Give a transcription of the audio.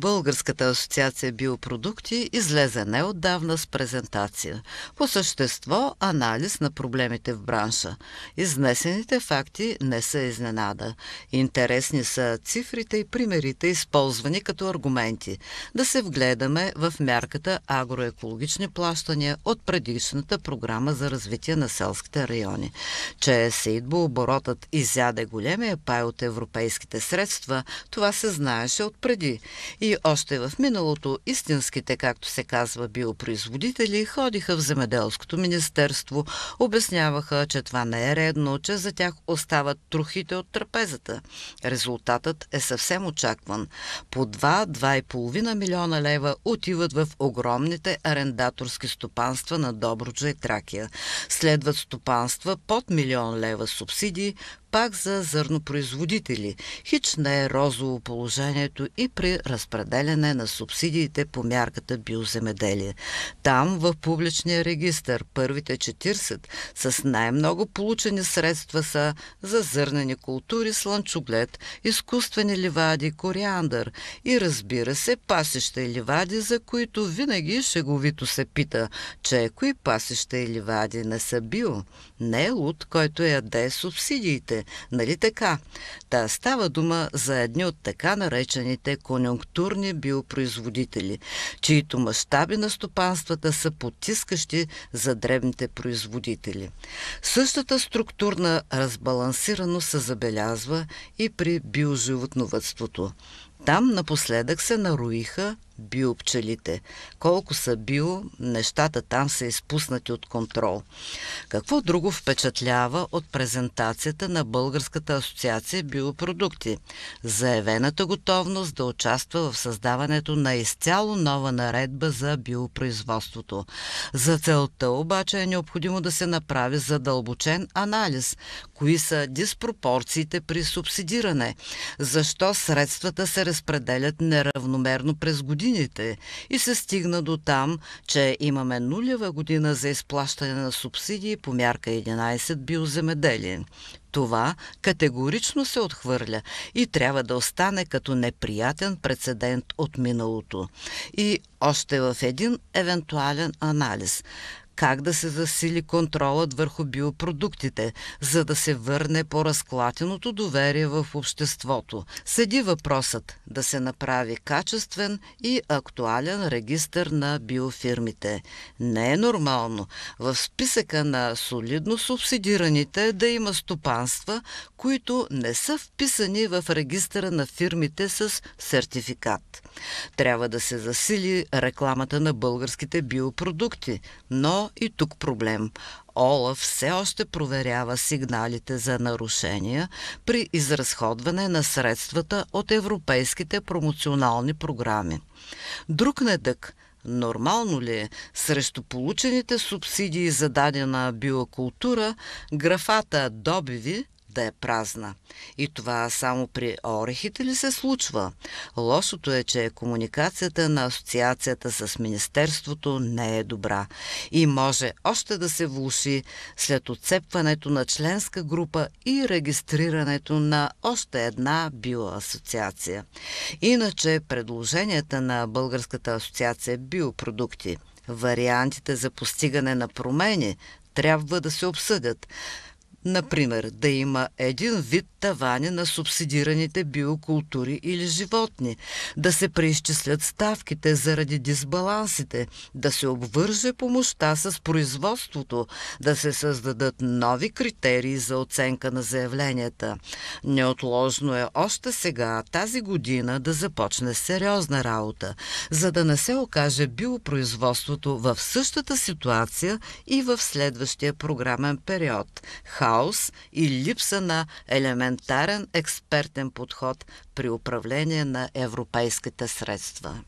Българската асоциация биопродукти излезе неотдавна с презентация. По същество анализ на проблемите в бранша. Изнесените факти не са изненада. Интересни са цифрите и примерите, използвани като аргументи. Да се вгледаме в мярката агроекологични плащания от предишната програма за развитие на селските райони. Че сейдбо оборотът изяде големия пай от европейските средства, това се знаеше от преди. И още в миналото истинските, както се казва, биопроизводители ходиха в земеделското министерство, обясняваха, че това не е редно, че за тях остават трохите от трапезата. Резултатът е съвсем очакван. По 2-2,5 милиона лева отиват в огромните арендаторски стопанства на Добруджа и Тракия. Следват стопанства под милион лева субсидии, пак за зърнопроизводители. Хич не е розово положението и при разпределяне на субсидиите по мярката биоземеделие. Там в публичния регистр първите 40 с най-много получени средства са за зърнени култури, слънчоглед, изкуствени ливади, кориандър и разбира се пасища и ливади, за които винаги шеговито се пита, че кои пасища и ливади не са био. Не е луд, който яде субсидиите Нали така? Та става дума за едни от така наречените конюнктурни биопроизводители, чието мащаби на стопанствата са потискащи за дребните производители. Същата структурна разбалансираност се забелязва и при биоживотновътството. Там напоследък се наруиха биопчелите. Колко са био, нещата там са изпуснати от контрол. Какво друго впечатлява от презентацията на Българската асоциация биопродукти? Заявената готовност да участва в създаването на изцяло нова наредба за биопроизводството. За целта обаче е необходимо да се направи задълбочен анализ. Кои са диспропорциите при субсидиране? Защо средствата се разпределят неравномерно през годините и се стигна до там, че имаме нулева година за изплащане на субсидии по мярка 11 биоземеделие. Това категорично се отхвърля и трябва да остане като неприятен прецедент от миналото. И още в един евентуален анализ как да се засили контролът върху биопродуктите, за да се върне по-разклатеното доверие в обществото. Седи въпросът да се направи качествен и актуален регистър на биофирмите. Не е нормално в списъка на солидно субсидираните да има стопанства, които не са вписани в регистъра на фирмите с сертификат. Трябва да се засили рекламата на българските биопродукти, но и тук проблем. Олаф все още проверява сигналите за нарушения при изразходване на средствата от европейските промоционални програми. Друг недък – Нормално ли е срещу получените субсидии за дадена биокултура графата добиви да е празна. И това само при орехите ли се случва? Лошото е, че комуникацията на асоциацията с Министерството не е добра и може още да се влуши след отцепването на членска група и регистрирането на още една биоасоциация. Иначе предложенията на Българската асоциация биопродукти, вариантите за постигане на промени трябва да се обсъдят – Например, да има един вид тавани на субсидираните биокултури или животни, да се преизчислят ставките заради дисбалансите, да се обвърже помощта с производството, да се създадат нови критерии за оценка на заявленията. Неотложно е още сега, тази година, да започне сериозна работа, за да не се окаже биопроизводството в същата ситуация и в следващия програмен период – хаос и липса на елементарен експертен подход при управление на европейските средства.